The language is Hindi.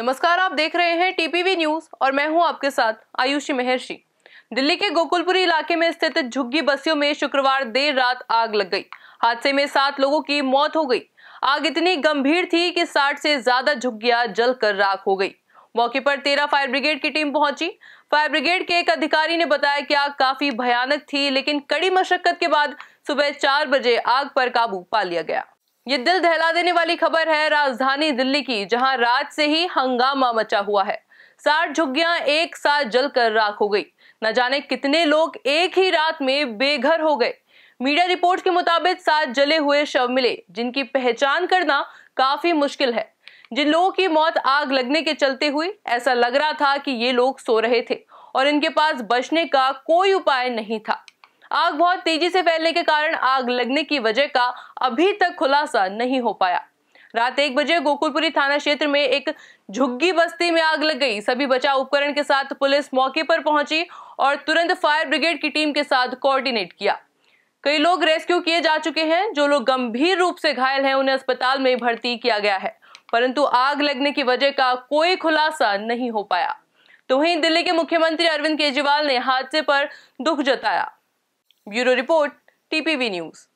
नमस्कार आप देख रहे हैं टीपीवी न्यूज और मैं हूं आपके साथ आयुषी महर्षि दिल्ली के गोकुलपुरी इलाके में स्थित झुग्गी बस्तियों में शुक्रवार देर रात आग लग गई हादसे में सात लोगों की मौत हो गई आग इतनी गंभीर थी कि साठ से ज्यादा झुग्गिया जलकर राख हो गई मौके पर तेरह फायर ब्रिगेड की टीम पहुंची फायर ब्रिगेड के एक अधिकारी ने बताया कि आग काफी भयानक थी लेकिन कड़ी मशक्कत के बाद सुबह चार बजे आग पर काबू पा लिया गया ये दिल दहला देने वाली खबर है राजधानी दिल्ली की जहां रात से ही हंगामा मचा हुआ है साठ झुग्गियां एक साथ जलकर राख हो गई न जाने कितने लोग एक ही रात में बेघर हो गए मीडिया रिपोर्ट के मुताबिक सात जले हुए शव मिले जिनकी पहचान करना काफी मुश्किल है जिन लोगों की मौत आग लगने के चलते हुई ऐसा लग रहा था कि ये लोग सो रहे थे और इनके पास बचने का कोई उपाय नहीं था आग बहुत तेजी से फैलने के कारण आग लगने की वजह का अभी तक खुलासा नहीं हो पाया रात एक बजे गोकुलपुरी थाना क्षेत्र में एक झुग्गी बस्ती में आग लग गई सभी बचाव उपकरण के साथ पुलिस मौके पर पहुंची और तुरंत फायर ब्रिगेड की टीम के साथ कोऑर्डिनेट किया कई लोग रेस्क्यू किए जा चुके हैं जो लोग गंभीर रूप से घायल हैं उन्हें अस्पताल में भर्ती किया गया है परंतु आग लगने की वजह का कोई खुलासा नहीं हो पाया तो वहीं दिल्ली के मुख्यमंत्री अरविंद केजरीवाल ने हादसे पर दुख जताया Bureau Report, TPV News.